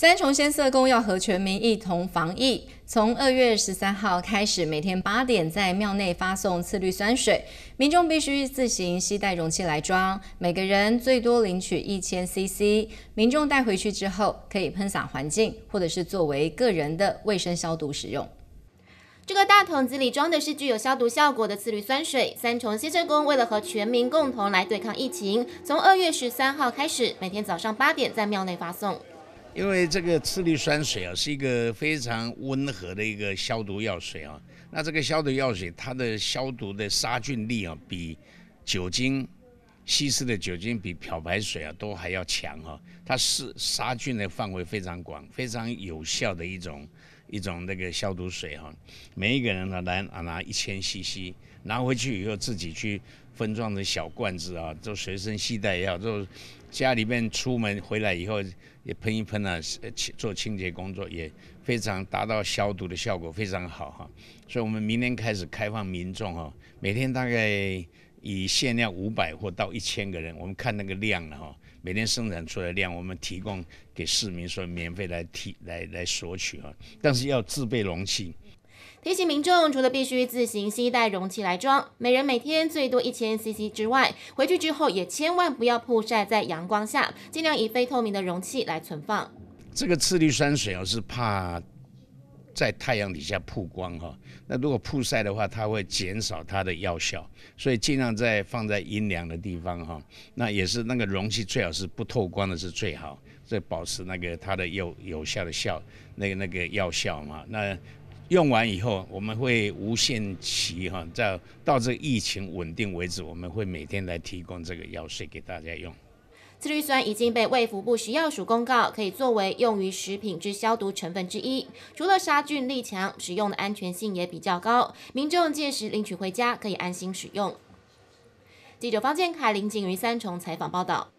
三重仙社宫要和全民一同防疫。从二月十三号开始，每天八点在庙内发送次氯酸水，民众必须自行携带容器来装，每个人最多领取一千 CC。民众带回去之后，可以喷洒环境，或者是作为个人的卫生消毒使用。这个大桶子里装的是具有消毒效果的次氯酸水。三重仙社宫为了和全民共同来对抗疫情，从二月十三号开始，每天早上八点在庙内发送。因为这个次氯酸水啊，是一个非常温和的一个消毒药水啊。那这个消毒药水，它的消毒的杀菌力啊，比酒精稀释的酒精、比漂白水啊，都还要强啊。它是杀菌的范围非常广、非常有效的一种。一种那个消毒水哈，每一个人呢来啊拿一千 CC，拿回去以后自己去分装的小罐子啊，就随身携带也好，就家里面出门回来以后也喷一喷啊，做清洁工作也非常达到消毒的效果，非常好哈。所以，我们明天开始开放民众哈，每天大概。以限量五百或到一千个人，我们看那个量了哈。每天生产出来的量，我们提供给市民说免费来提来来索取哈，但是要自备容器。提醒民众，除了必须自行携带容器来装，每人每天最多一千 CC 之外，回去之后也千万不要曝晒在阳光下，尽量以非透明的容器来存放。这个次氯酸水哦，是怕。在太阳底下曝光哈，那如果曝晒的话，它会减少它的药效，所以尽量在放在阴凉的地方哈。那也是那个容器最好是不透光的，是最好，所以保持那个它的有有效的效，那个那个药效嘛。那用完以后，我们会无限期哈，在到这个疫情稳定为止，我们会每天来提供这个药水给大家用。次氯酸已经被卫福部食药署公告，可以作为用于食品之消毒成分之一。除了杀菌力强，使用的安全性也比较高，民众届时领取回家可以安心使用。记者方建凯、林静瑜三重采访报道。